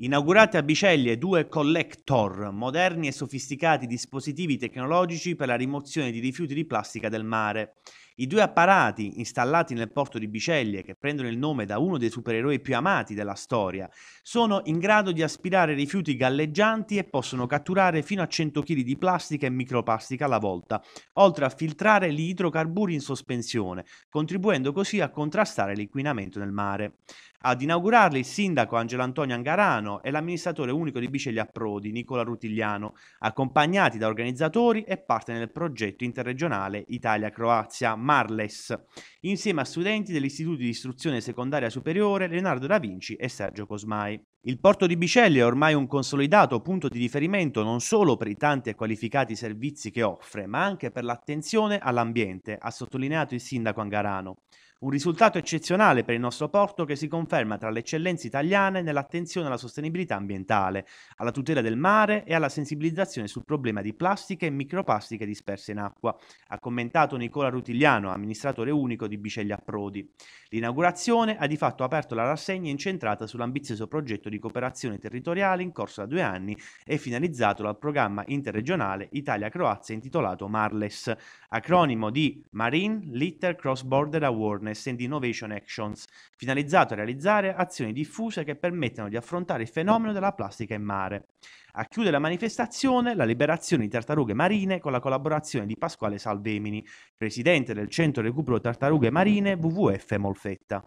Inaugurate a Biceglie due collector, moderni e sofisticati dispositivi tecnologici per la rimozione di rifiuti di plastica del mare. I due apparati installati nel porto di Biceglie, che prendono il nome da uno dei supereroi più amati della storia, sono in grado di aspirare rifiuti galleggianti e possono catturare fino a 100 kg di plastica e microplastica alla volta, oltre a filtrare gli idrocarburi in sospensione, contribuendo così a contrastare l'inquinamento nel mare. Ad inaugurarli il sindaco Angelo Antonio Angarano e l'amministratore unico di Biceglie a Prodi, Nicola Rutigliano, accompagnati da organizzatori e parte nel progetto interregionale Italia-Croazia Marles, insieme a studenti dell'Istituto di istruzione secondaria superiore Leonardo da Vinci e Sergio Cosmai. Il porto di Bicelli è ormai un consolidato punto di riferimento non solo per i tanti e qualificati servizi che offre, ma anche per l'attenzione all'ambiente, ha sottolineato il sindaco Angarano. Un risultato eccezionale per il nostro porto che si conferma tra le eccellenze italiane nell'attenzione alla sostenibilità ambientale, alla tutela del mare e alla sensibilizzazione sul problema di plastiche e microplastiche disperse in acqua, ha commentato Nicola Rutigliani Milano, amministratore unico di Biceglia Prodi. L'inaugurazione ha di fatto aperto la rassegna incentrata sull'ambizioso progetto di cooperazione territoriale in corso da due anni e finalizzato dal programma interregionale Italia-Croazia intitolato Marles, acronimo di Marine Litter Cross Border Awareness and Innovation Actions, finalizzato a realizzare azioni diffuse che permettano di affrontare il fenomeno della plastica in mare. A chiudere la manifestazione la liberazione di tartarughe marine con la collaborazione di Pasquale Salvemini, presidente del Centro Recupero Tartarughe Marine WWF Molfetta.